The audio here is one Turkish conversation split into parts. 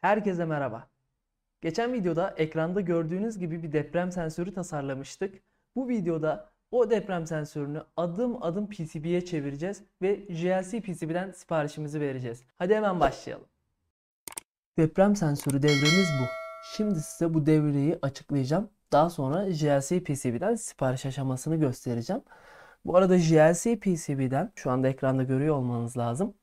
Herkese merhaba. Geçen videoda ekranda gördüğünüz gibi bir deprem sensörü tasarlamıştık. Bu videoda o deprem sensörünü adım adım PCB'ye çevireceğiz ve GLC PCB'den siparişimizi vereceğiz. Hadi hemen başlayalım. Deprem sensörü devremiz bu. Şimdi size bu devreyi açıklayacağım. Daha sonra GLC PCB'den sipariş aşamasını göstereceğim. Bu arada GLC PCB'den şu anda ekranda görüyor olmanız lazım.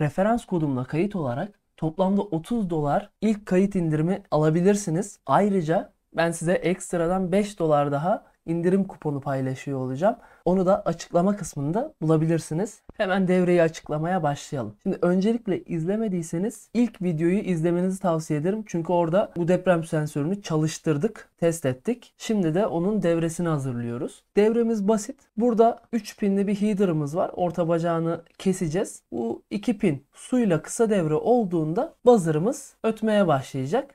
Referans kodumla kayıt olarak Toplamda 30 dolar ilk kayıt indirimi alabilirsiniz. Ayrıca ben size ekstradan 5 dolar daha indirim kuponu paylaşıyor olacağım. Onu da açıklama kısmında bulabilirsiniz. Hemen devreyi açıklamaya başlayalım. Şimdi öncelikle izlemediyseniz ilk videoyu izlemenizi tavsiye ederim. Çünkü orada bu deprem sensörünü çalıştırdık, test ettik. Şimdi de onun devresini hazırlıyoruz. Devremiz basit. Burada 3 pinli bir header'ımız var. Orta bacağını keseceğiz. Bu 2 pin suyla kısa devre olduğunda buzzer'ımız ötmeye başlayacak.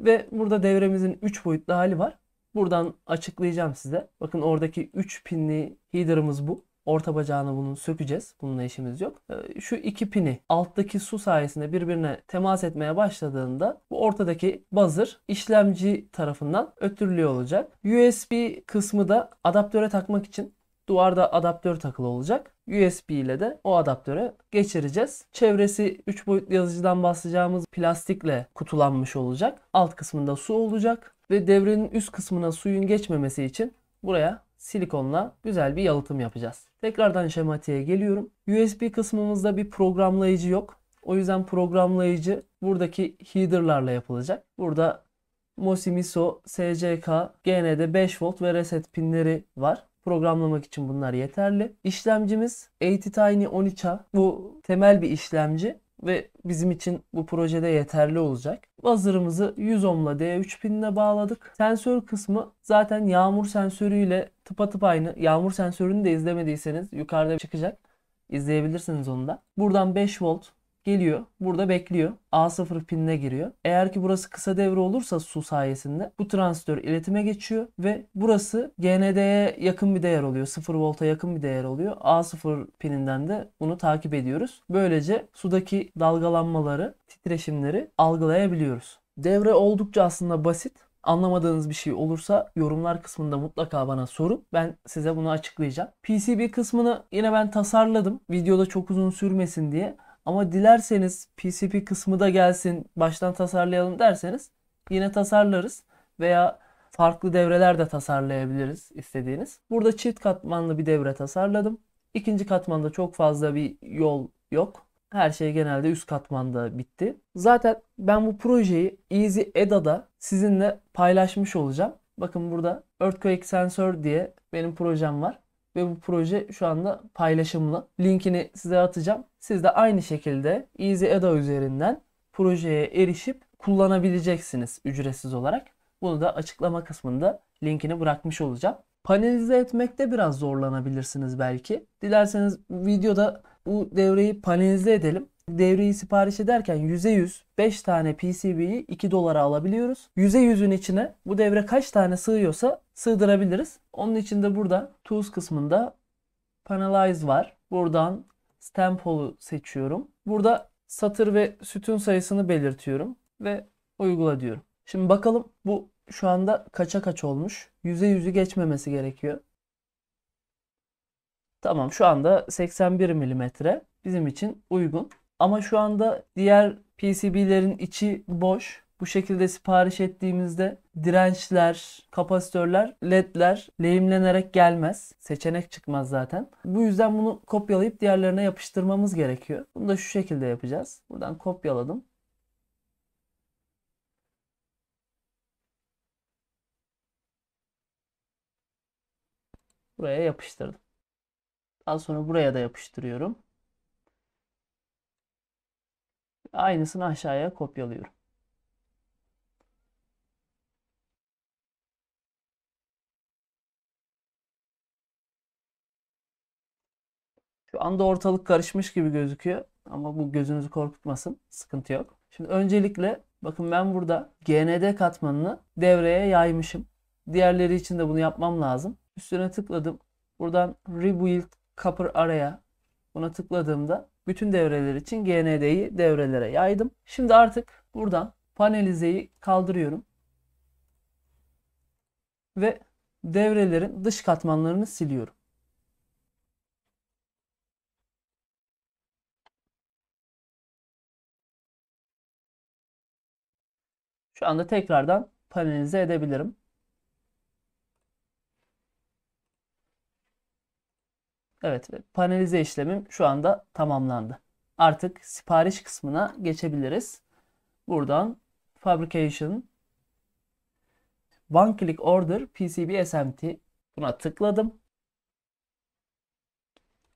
Ve burada devremizin 3 boyutlu hali var. Buradan açıklayacağım size. Bakın oradaki 3 pinli header'ımız bu. Orta bacağını bunun sökeceğiz. Bununla işimiz yok. Ee, şu iki pini alttaki su sayesinde birbirine temas etmeye başladığında bu ortadaki buzzer işlemci tarafından ötürülüyor olacak. USB kısmı da adaptöre takmak için duvarda adaptör takılı olacak. USB ile de o adaptöre geçireceğiz. Çevresi 3 boyutlu yazıcıdan bahsedeceğimiz plastikle kutulanmış olacak. Alt kısmında su olacak ve devrenin üst kısmına suyun geçmemesi için buraya silikonla güzel bir yalıtım yapacağız. Tekrardan şematiğe geliyorum. USB kısmımızda bir programlayıcı yok. O yüzden programlayıcı buradaki header'larla yapılacak. Burada MOSI, MISO, SCK, GND 5 volt ve reset pinleri var. Programlamak için bunlar yeterli. İşlemcimiz ATtiny 13A. Bu temel bir işlemci ve bizim için bu projede yeterli olacak. Buzzer'ımızı 100 ohmla D3 pinine bağladık. Sensör kısmı zaten yağmur sensörüyle tıpatıp aynı. Yağmur sensörünü de izlemediyseniz yukarıda şey çıkacak. İzleyebilirsiniz onu da. Buradan 5 volt geliyor. Burada bekliyor. A0 pinine giriyor. Eğer ki burası kısa devre olursa su sayesinde bu transistör iletime geçiyor ve burası GND'ye yakın bir değer oluyor. 0 volta yakın bir değer oluyor. A0 pininden de bunu takip ediyoruz. Böylece sudaki dalgalanmaları, titreşimleri algılayabiliyoruz. Devre oldukça aslında basit. Anlamadığınız bir şey olursa yorumlar kısmında mutlaka bana sorun. Ben size bunu açıklayacağım. PCB kısmını yine ben tasarladım. Videoda çok uzun sürmesin diye. Ama dilerseniz PCP kısmı da gelsin baştan tasarlayalım derseniz yine tasarlarız. Veya farklı devreler de tasarlayabiliriz istediğiniz. Burada çift katmanlı bir devre tasarladım. İkinci katmanda çok fazla bir yol yok. Her şey genelde üst katmanda bitti. Zaten ben bu projeyi Easy EDA'da sizinle paylaşmış olacağım. Bakın burada Earthquake Sensor diye benim projem var ve bu proje şu anda paylaşımlı. Linkini size atacağım. Siz de aynı şekilde EasyEDA üzerinden projeye erişip kullanabileceksiniz ücretsiz olarak. Bunu da açıklama kısmında linkini bırakmış olacağım. Panelize etmekte biraz zorlanabilirsiniz belki. Dilerseniz videoda bu devreyi panelize edelim devreyi sipariş ederken %100 5 tane PCB'yi 2 dolara alabiliyoruz. %100'ün içine bu devre kaç tane sığıyorsa sığdırabiliriz. Onun için de burada Tools kısmında Panelize var. Buradan Stem seçiyorum. Burada satır ve sütun sayısını belirtiyorum ve uygula diyorum. Şimdi bakalım bu şu anda kaça kaç olmuş? %100'ü geçmemesi gerekiyor. Tamam şu anda 81 milimetre bizim için uygun. Ama şu anda diğer PCB'lerin içi boş. Bu şekilde sipariş ettiğimizde dirençler, kapasitörler, ledler lehimlenerek gelmez. Seçenek çıkmaz zaten. Bu yüzden bunu kopyalayıp diğerlerine yapıştırmamız gerekiyor. Bunu da şu şekilde yapacağız. Buradan kopyaladım. Buraya yapıştırdım. Daha sonra buraya da yapıştırıyorum aynısını aşağıya kopyalıyorum. Şu anda ortalık karışmış gibi gözüküyor ama bu gözünüzü korkutmasın. Sıkıntı yok. Şimdi öncelikle bakın ben burada GND katmanını devreye yaymışım. Diğerleri için de bunu yapmam lazım. Üstüne tıkladım. Buradan Rebuild Copper Araya buna tıkladığımda bütün devreler için GND'yi devrelere yaydım. Şimdi artık buradan panelizeyi kaldırıyorum. Ve devrelerin dış katmanlarını siliyorum. Şu anda tekrardan panelize edebilirim. Evet panelize işlemim şu anda tamamlandı. Artık sipariş kısmına geçebiliriz. Buradan fabrication one click order PCB SMT buna tıkladım.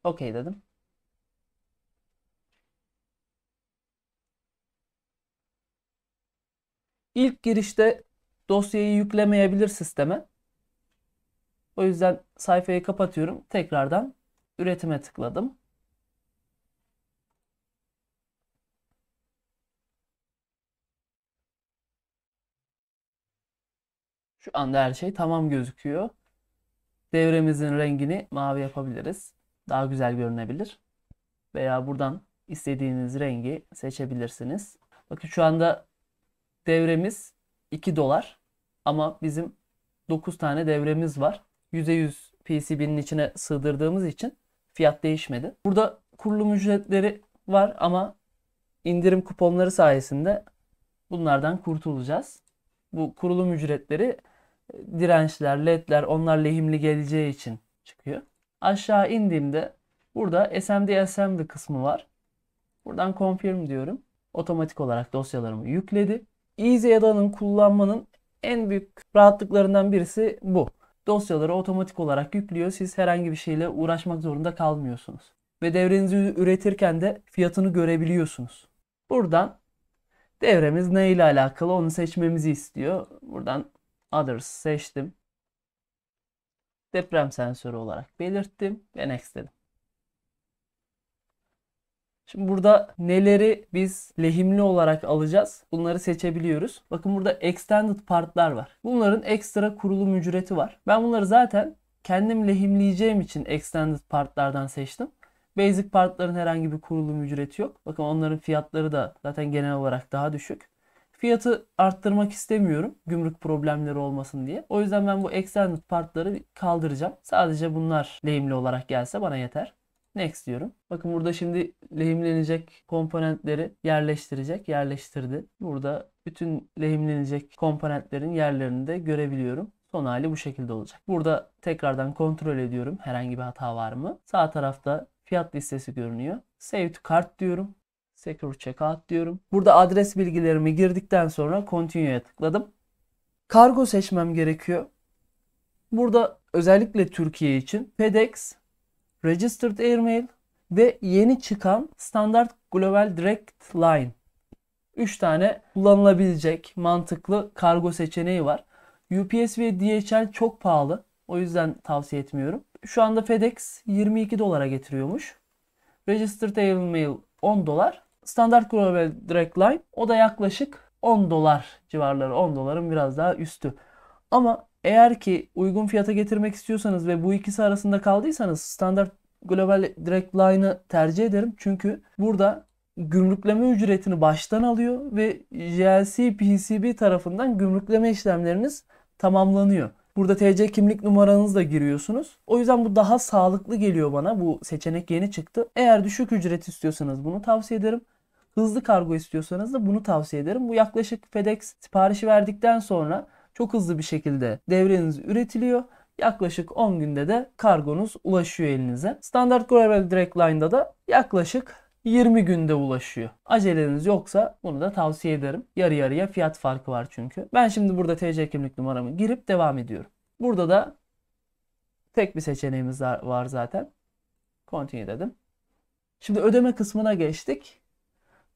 OK dedim. İlk girişte dosyayı yüklemeyebilir sisteme. O yüzden sayfayı kapatıyorum. Tekrardan üretime tıkladım. Şu anda her şey tamam gözüküyor. Devremizin rengini mavi yapabiliriz. Daha güzel görünebilir. Veya buradan istediğiniz rengi seçebilirsiniz. Bakın şu anda devremiz 2 dolar. Ama bizim 9 tane devremiz var. %100 PCB'nin içine sığdırdığımız için Fiyat değişmedi. Burada kurulum ücretleri var ama indirim kuponları sayesinde bunlardan kurtulacağız. Bu kurulum ücretleri e, dirençler, ledler onlar lehimli geleceği için çıkıyor. Aşağı indiğimde burada SMD assembly kısmı var. Buradan confirm diyorum. Otomatik olarak dosyalarımı yükledi. Easy add kullanmanın en büyük rahatlıklarından birisi bu dosyaları otomatik olarak yüklüyor. Siz herhangi bir şeyle uğraşmak zorunda kalmıyorsunuz. Ve devrenizi üretirken de fiyatını görebiliyorsunuz. Buradan devremiz ne ile alakalı onu seçmemizi istiyor. Buradan others seçtim. Deprem sensörü olarak belirttim ve next dedim. Şimdi burada neleri biz lehimli olarak alacağız? Bunları seçebiliyoruz. Bakın burada extended partlar var. Bunların ekstra kurulum ücreti var. Ben bunları zaten kendim lehimleyeceğim için extended partlardan seçtim. Basic partların herhangi bir kurulum ücreti yok. Bakın onların fiyatları da zaten genel olarak daha düşük. Fiyatı arttırmak istemiyorum gümrük problemleri olmasın diye. O yüzden ben bu extended partları kaldıracağım. Sadece bunlar lehimli olarak gelse bana yeter. Next diyorum. Bakın burada şimdi lehimlenecek komponentleri yerleştirecek. Yerleştirdi. Burada bütün lehimlenecek komponentlerin yerlerini de görebiliyorum. Son hali bu şekilde olacak. Burada tekrardan kontrol ediyorum herhangi bir hata var mı. Sağ tarafta fiyat listesi görünüyor. Save to cart diyorum. Secure Checkout diyorum. Burada adres bilgilerimi girdikten sonra Continue'ya tıkladım. Kargo seçmem gerekiyor. Burada özellikle Türkiye için FedEx Registered Airmail ve yeni çıkan standart Global Direct Line. 3 tane kullanılabilecek mantıklı kargo seçeneği var. UPS ve DHL çok pahalı. O yüzden tavsiye etmiyorum. Şu anda FedEx 22 dolara getiriyormuş. Registered Airmail 10 dolar. Standart Global Direct Line o da yaklaşık 10 dolar civarları. 10 doların biraz daha üstü. Ama eğer ki uygun fiyata getirmek istiyorsanız ve bu ikisi arasında kaldıysanız standart global direct line'ı tercih ederim. Çünkü burada gümrükleme ücretini baştan alıyor ve JLC PCB tarafından gümrükleme işlemleriniz tamamlanıyor. Burada TC kimlik numaranızla giriyorsunuz. O yüzden bu daha sağlıklı geliyor bana. Bu seçenek yeni çıktı. Eğer düşük ücret istiyorsanız bunu tavsiye ederim. Hızlı kargo istiyorsanız da bunu tavsiye ederim. Bu yaklaşık FedEx siparişi verdikten sonra çok hızlı bir şekilde devreniz üretiliyor. Yaklaşık 10 günde de kargonuz ulaşıyor elinize. Standart Global Direct Line'da da yaklaşık 20 günde ulaşıyor. Aceleniz yoksa bunu da tavsiye ederim. Yarı yarıya fiyat farkı var çünkü. Ben şimdi burada TC kimlik numaramı girip devam ediyorum. Burada da tek bir seçeneğimiz var zaten. Continue dedim. Şimdi ödeme kısmına geçtik.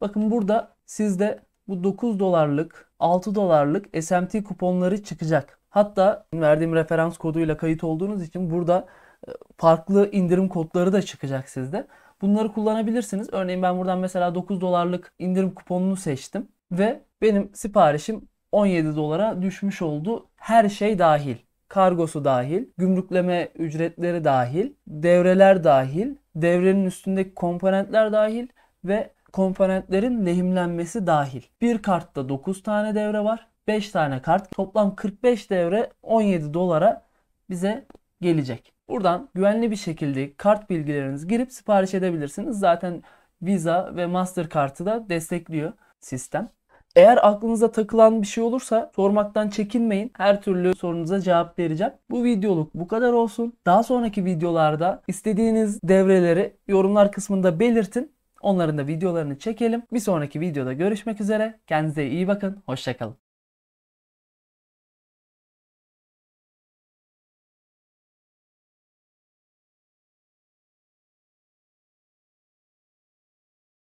Bakın burada sizde bu 9 dolarlık 6 dolarlık SMT kuponları çıkacak. Hatta verdiğim referans koduyla kayıt olduğunuz için burada e, farklı indirim kodları da çıkacak sizde. Bunları kullanabilirsiniz. Örneğin ben buradan mesela 9 dolarlık indirim kuponunu seçtim ve benim siparişim 17 dolara düşmüş oldu. Her şey dahil. Kargosu dahil, gümrükleme ücretleri dahil, devreler dahil, devrenin üstündeki komponentler dahil ve komponentlerin lehimlenmesi dahil. Bir kartta 9 tane devre var. 5 tane kart. Toplam 45 devre 17 dolara bize gelecek. Buradan güvenli bir şekilde kart bilgilerinizi girip sipariş edebilirsiniz. Zaten Visa ve Mastercard'ı da destekliyor sistem. Eğer aklınıza takılan bir şey olursa sormaktan çekinmeyin. Her türlü sorunuza cevap vereceğim. Bu videoluk bu kadar olsun. Daha sonraki videolarda istediğiniz devreleri yorumlar kısmında belirtin. Onların da videolarını çekelim. Bir sonraki videoda görüşmek üzere. Kendinize iyi bakın. Hoşçakalın.